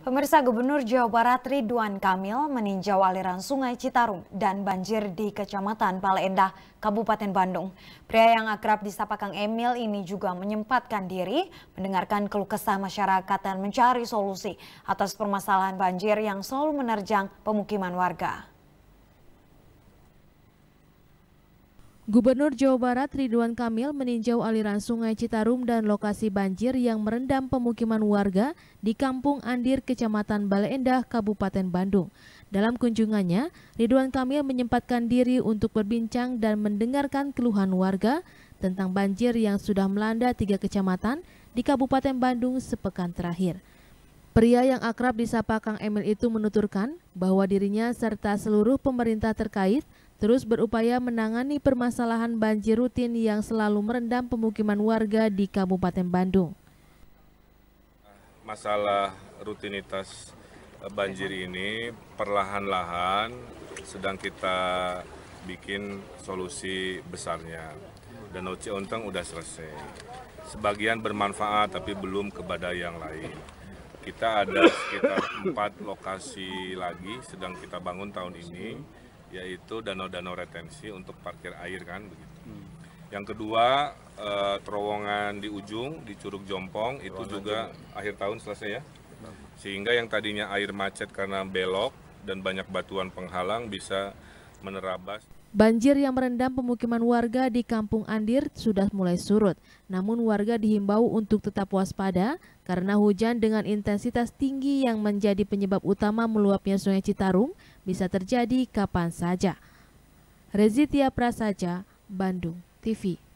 Pemirsa Gubernur Jawa Barat Ridwan Kamil meninjau aliran sungai Citarum dan banjir di Kecamatan Palendah, Kabupaten Bandung. Pria yang akrab disapa Kang Emil ini juga menyempatkan diri mendengarkan keluh kesah masyarakat dan mencari solusi atas permasalahan banjir yang selalu menerjang pemukiman warga. Gubernur Jawa Barat Ridwan Kamil meninjau aliran sungai Citarum dan lokasi banjir yang merendam pemukiman warga di Kampung Andir, Kecamatan Baleendah, Kabupaten Bandung. Dalam kunjungannya, Ridwan Kamil menyempatkan diri untuk berbincang dan mendengarkan keluhan warga tentang banjir yang sudah melanda tiga kecamatan di Kabupaten Bandung sepekan terakhir. Pria yang akrab disapa Kang Emil itu menuturkan bahwa dirinya serta seluruh pemerintah terkait terus berupaya menangani permasalahan banjir rutin yang selalu merendam pemukiman warga di Kabupaten Bandung. Masalah rutinitas eh, banjir ini perlahan-lahan sedang kita bikin solusi besarnya. Dan Danau Untung sudah selesai. Sebagian bermanfaat tapi belum kepada yang lain. Kita ada sekitar empat lokasi lagi sedang kita bangun tahun ini yaitu danau-danau retensi untuk parkir air kan begitu. Hmm. Yang kedua e, terowongan di ujung di Curug Jompong itu juga, akhir tahun selesai ya. Nah. Sehingga yang tadinya air macet karena belok dan banyak batuan penghalang bisa menerabas. Banjir yang merendam pemukiman warga di Kampung Andir sudah mulai surut. Namun warga dihimbau untuk tetap waspada karena hujan dengan intensitas tinggi yang menjadi penyebab utama meluapnya Sungai Citarum bisa terjadi kapan saja. Rezitia Prasaja, Bandung TV.